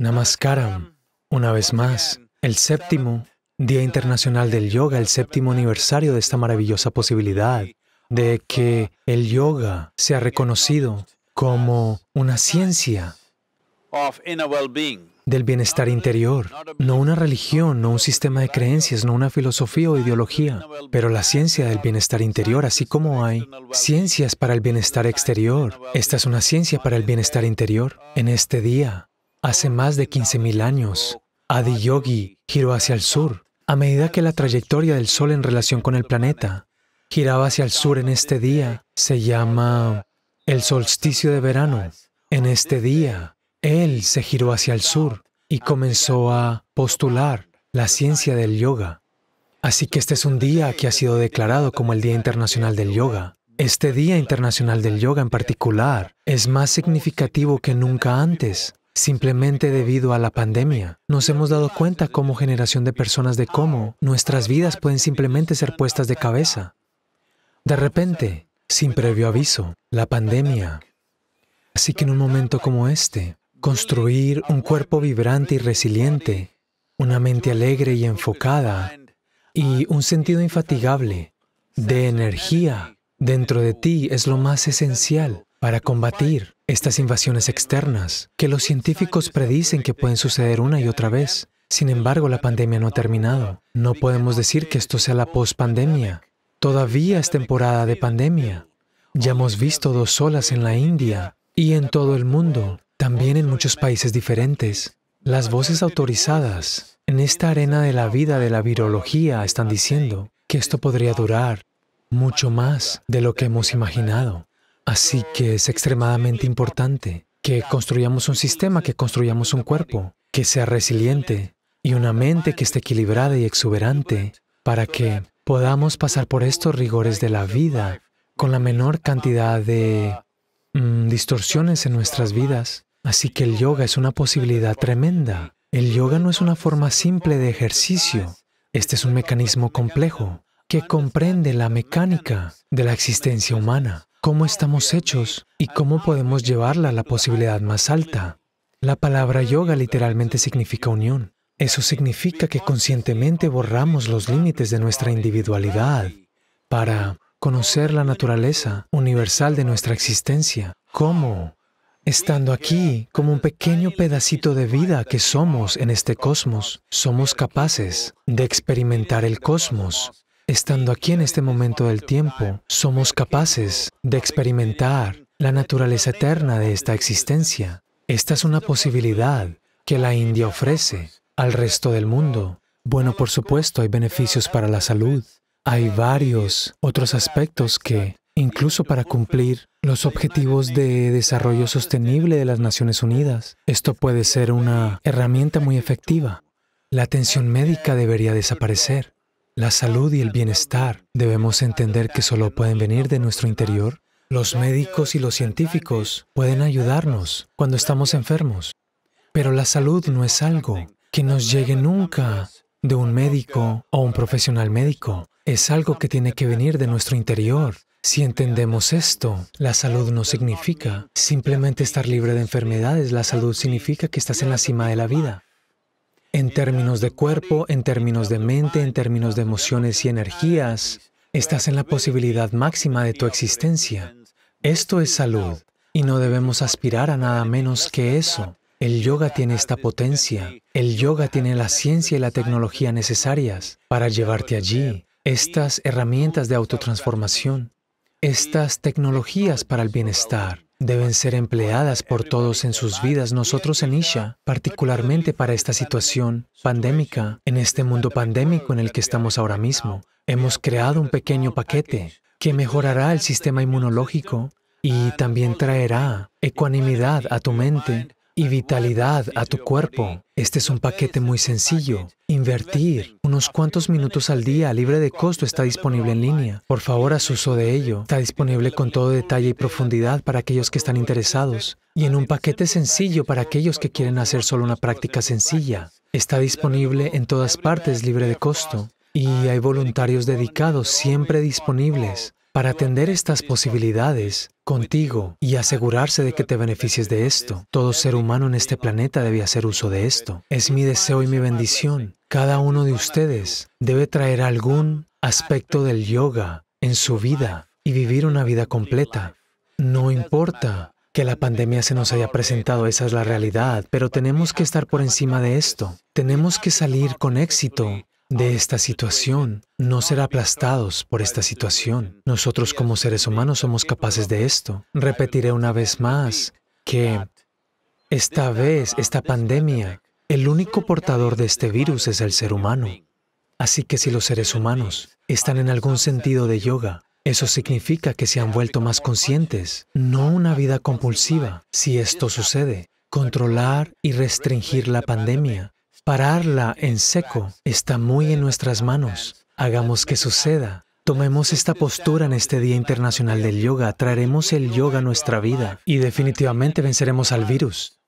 Namaskaram, una vez más, el séptimo Día Internacional del Yoga, el séptimo aniversario de esta maravillosa posibilidad de que el yoga sea reconocido como una ciencia del bienestar interior, no una religión, no un sistema de creencias, no una filosofía o ideología, pero la ciencia del bienestar interior, así como hay ciencias para el bienestar exterior. Esta es una ciencia para el bienestar interior. En este día Hace más de 15.000 años, Adi Yogi giró hacia el sur. A medida que la trayectoria del Sol en relación con el planeta giraba hacia el sur en este día, se llama el solsticio de verano. En este día, él se giró hacia el sur y comenzó a postular la ciencia del yoga. Así que este es un día que ha sido declarado como el Día Internacional del Yoga. Este Día Internacional del Yoga en particular es más significativo que nunca antes Simplemente debido a la pandemia, nos hemos dado cuenta como generación de personas de cómo nuestras vidas pueden simplemente ser puestas de cabeza. De repente, sin previo aviso, la pandemia. Así que en un momento como este, construir un cuerpo vibrante y resiliente, una mente alegre y enfocada, y un sentido infatigable de energía dentro de ti es lo más esencial para combatir estas invasiones externas, que los científicos predicen que pueden suceder una y otra vez. Sin embargo, la pandemia no ha terminado. No podemos decir que esto sea la pospandemia. Todavía es temporada de pandemia. Ya hemos visto dos olas en la India y en todo el mundo, también en muchos países diferentes. Las voces autorizadas en esta arena de la vida de la virología están diciendo que esto podría durar mucho más de lo que hemos imaginado. Así que es extremadamente importante que construyamos un sistema, que construyamos un cuerpo, que sea resiliente y una mente que esté equilibrada y exuberante para que podamos pasar por estos rigores de la vida con la menor cantidad de mm, distorsiones en nuestras vidas. Así que el yoga es una posibilidad tremenda. El yoga no es una forma simple de ejercicio. Este es un mecanismo complejo que comprende la mecánica de la existencia humana cómo estamos hechos y cómo podemos llevarla a la posibilidad más alta. La palabra yoga literalmente significa unión. Eso significa que conscientemente borramos los límites de nuestra individualidad para conocer la naturaleza universal de nuestra existencia. ¿Cómo? Estando aquí como un pequeño pedacito de vida que somos en este cosmos, somos capaces de experimentar el cosmos Estando aquí en este momento del tiempo, somos capaces de experimentar la naturaleza eterna de esta existencia. Esta es una posibilidad que la India ofrece al resto del mundo. Bueno, por supuesto, hay beneficios para la salud. Hay varios otros aspectos que, incluso para cumplir los objetivos de desarrollo sostenible de las Naciones Unidas, esto puede ser una herramienta muy efectiva. La atención médica debería desaparecer. La salud y el bienestar debemos entender que solo pueden venir de nuestro interior. Los médicos y los científicos pueden ayudarnos cuando estamos enfermos, pero la salud no es algo que nos llegue nunca de un médico o un profesional médico. Es algo que tiene que venir de nuestro interior. Si entendemos esto, la salud no significa simplemente estar libre de enfermedades, la salud significa que estás en la cima de la vida en términos de cuerpo, en términos de mente, en términos de emociones y energías, estás en la posibilidad máxima de tu existencia. Esto es salud y no debemos aspirar a nada menos que eso. El yoga tiene esta potencia. El yoga tiene la ciencia y la tecnología necesarias para llevarte allí. Estas herramientas de autotransformación, estas tecnologías para el bienestar, deben ser empleadas por todos en sus vidas, nosotros en Isha, particularmente para esta situación pandémica, en este mundo pandémico en el que estamos ahora mismo. Hemos creado un pequeño paquete que mejorará el sistema inmunológico y también traerá ecuanimidad a tu mente y vitalidad a tu cuerpo. Este es un paquete muy sencillo. Invertir unos cuantos minutos al día libre de costo está disponible en línea. Por favor, haz uso de ello. Está disponible con todo detalle y profundidad para aquellos que están interesados y en un paquete sencillo para aquellos que quieren hacer solo una práctica sencilla. Está disponible en todas partes libre de costo y hay voluntarios dedicados siempre disponibles para atender estas posibilidades contigo y asegurarse de que te beneficies de esto. Todo ser humano en este planeta debe hacer uso de esto. Es mi deseo y mi bendición. Cada uno de ustedes debe traer algún aspecto del yoga en su vida y vivir una vida completa. No importa que la pandemia se nos haya presentado, esa es la realidad, pero tenemos que estar por encima de esto. Tenemos que salir con éxito de esta situación, no ser aplastados por esta situación. Nosotros como seres humanos somos capaces de esto. Repetiré una vez más que esta vez, esta pandemia, el único portador de este virus es el ser humano. Así que si los seres humanos están en algún sentido de yoga, eso significa que se han vuelto más conscientes, no una vida compulsiva. Si esto sucede, controlar y restringir la pandemia Pararla en seco está muy en nuestras manos. Hagamos que suceda. Tomemos esta postura en este Día Internacional del Yoga, traeremos el yoga a nuestra vida y definitivamente venceremos al virus.